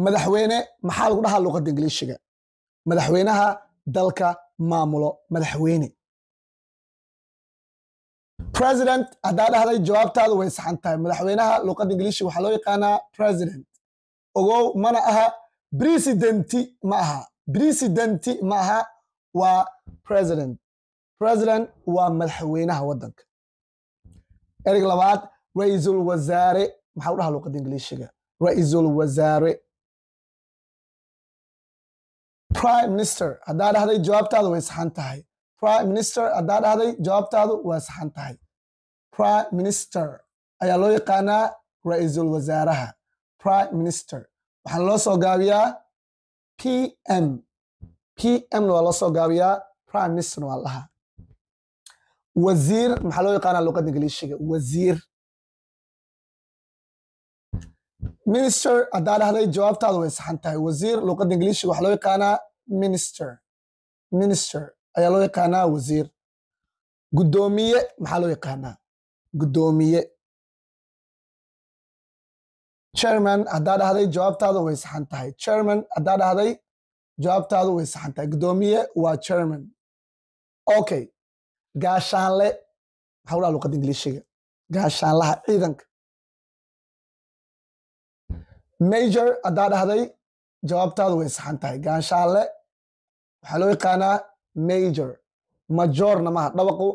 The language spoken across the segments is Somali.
madaxweyne maxaa lagu dhahaa luqadda ingiliishiga madaxweynaha dalka maamulo madaxweyne president haddaa dhahday jawaabtaadu way saxan tahay madaxweynaha luqadda ingiliishiga waxaa loo yaqaanaa president ogow mana aha presidenti ma aha presidenti ma aha waa president president waa madaxweynaha waddanka ereg labaad ra-iisul wasaare maxaa u dhahaa luqadda ingiliishiga ra-iisul wasaare prime minister haddaa dhahday jawaabtaadu way saxan tahay prime minister haddaa dhahday jawaabtaadu waa saxan tahay prime minister ayaa loo yaqaanaa ra-iisul wasaaraha prime minister waxaana loo soo gaabiyaa p m p mna waa loo soo gaabiyaa prime ministerna waa lahaa wasiir maxaa loo yaqaanaa luqada ingiliishiga wasiir minister haddaa dhahday jawaabtaadu way saxan tahay wasiir luuqadda ingiliishiga waxaa loo yaqaanaa minister minister ayaa loo yaqaanaa wasiir guddoomiye maxaa loo yaqaanaa guddoomiye chairman haddaa dhahday jawaabtaadu way saxan tahay chairman haddaa dhahday jawaabtaadu way saxan tahay guddoomiye waa chairman okay gaashaanle maxaa u dhaha luuqadda ingiliishiga gaashaanlaha ciidanka major haddaa dhahday jawaabtaadu way saxan tahay gaanshaalle waxaa loo yaqaanaa major majoorna maaha dhawaqu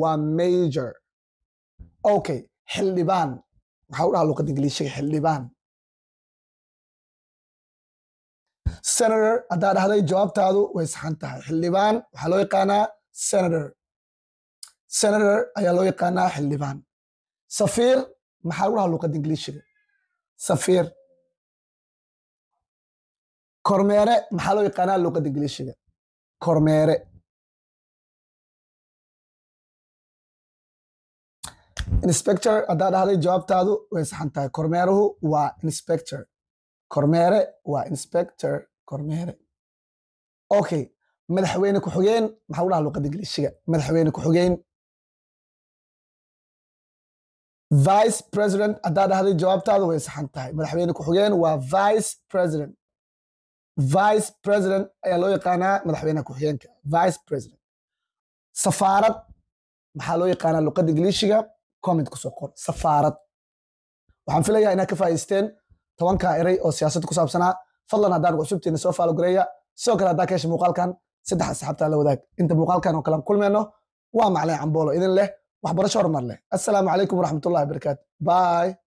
waa major okay xildhibaan maxaa u dhaha luqad ingiliishiga xildhibaan senator haddaa dhahday jawaabtaadu way saxan tahay xildhibaan waxaa loo yaqaanaa senator senator ayaa loo yaqaanaa xildhibaan safiir maxaa u dhaha luqad ingiliishiga safiir kormeere maxaa loo yaqaanaa luqada ingiliishiga kormeere inspector haddaa dhahday jawaabtaadu way saxan tahay kormeeruhu waa inspector kormeere waa inspector kormeere okay madaxweyne ku-xigeen maxaa u dhaha luqada ingiliishiga madaxweyne ku-xigeen vice president haddaa dhahday jawaabtaadu way saxan tahay madaxweyne ku-xigeen waa vice president vice president ayaa loo yaqaanaa madaxweynaha ku-xigeenka vice president safaarad maxaa loo yaqaanaa luqadda ingiliishiga comment kusoo qor safaarad waxaan filayaa inaad ka faa'iidaysteen tobankaa eray oo siyaasadda ku saabsanaa fadlan haddaan cusubtiina soo faalogareeya sidoo kale haddaa ka hesha muuqaalkan saddex asxaabtaa la wadaag inta muuqaalkan oo kalan kulmeenno waa macleen camboolo idin leh waxbarasho horumar leh assalaamu calaykum waraxmatullahi wabarakaatu bye